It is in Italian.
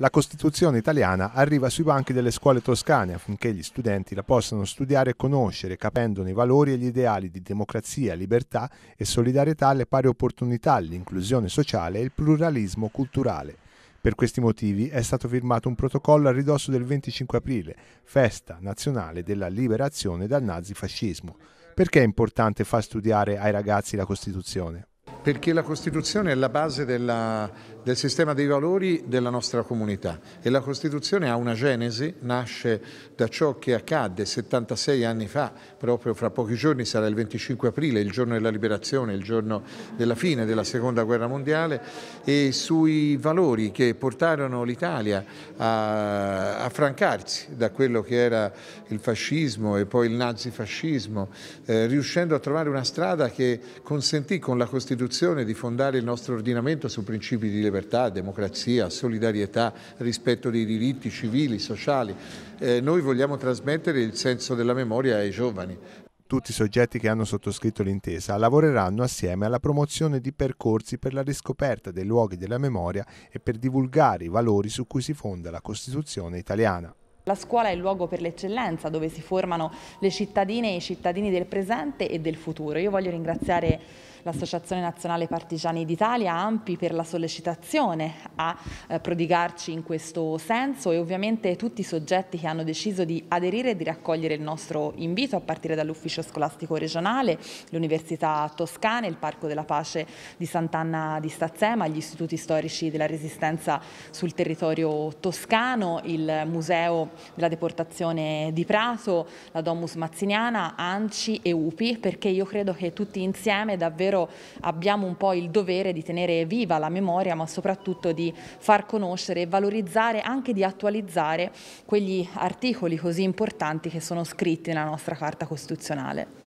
la Costituzione italiana arriva sui banchi delle scuole toscane affinché gli studenti la possano studiare e conoscere, capendone i valori e gli ideali di democrazia, libertà e solidarietà alle pari opportunità, l'inclusione sociale e il pluralismo culturale. Per questi motivi è stato firmato un protocollo a ridosso del 25 aprile, festa nazionale della liberazione dal nazifascismo. Perché è importante far studiare ai ragazzi la Costituzione? perché la Costituzione è la base della, del sistema dei valori della nostra comunità e la Costituzione ha una genesi, nasce da ciò che accadde 76 anni fa, proprio fra pochi giorni sarà il 25 aprile, il giorno della liberazione, il giorno della fine della seconda guerra mondiale e sui valori che portarono l'Italia a, affrancarsi da quello che era il fascismo e poi il nazifascismo, eh, riuscendo a trovare una strada che consentì con la Costituzione intenzione di fondare il nostro ordinamento su principi di libertà, democrazia, solidarietà, rispetto dei diritti civili, sociali. Eh, noi vogliamo trasmettere il senso della memoria ai giovani. Tutti i soggetti che hanno sottoscritto l'intesa lavoreranno assieme alla promozione di percorsi per la riscoperta dei luoghi della memoria e per divulgare i valori su cui si fonda la Costituzione italiana. La scuola è il luogo per l'eccellenza dove si formano le cittadine e i cittadini del presente e del futuro. Io voglio ringraziare l'Associazione Nazionale Partigiani d'Italia, AMPI, per la sollecitazione a eh, prodigarci in questo senso e ovviamente tutti i soggetti che hanno deciso di aderire e di raccogliere il nostro invito, a partire dall'Ufficio Scolastico Regionale, l'Università Toscana, il Parco della Pace di Sant'Anna di Stazzema, gli istituti storici della Resistenza sul territorio toscano, il Museo della Deportazione di Prato, la Domus Mazziniana, ANCI e UPI, perché io credo che tutti insieme davvero ovvero abbiamo un po' il dovere di tenere viva la memoria ma soprattutto di far conoscere e valorizzare, anche di attualizzare quegli articoli così importanti che sono scritti nella nostra Carta Costituzionale.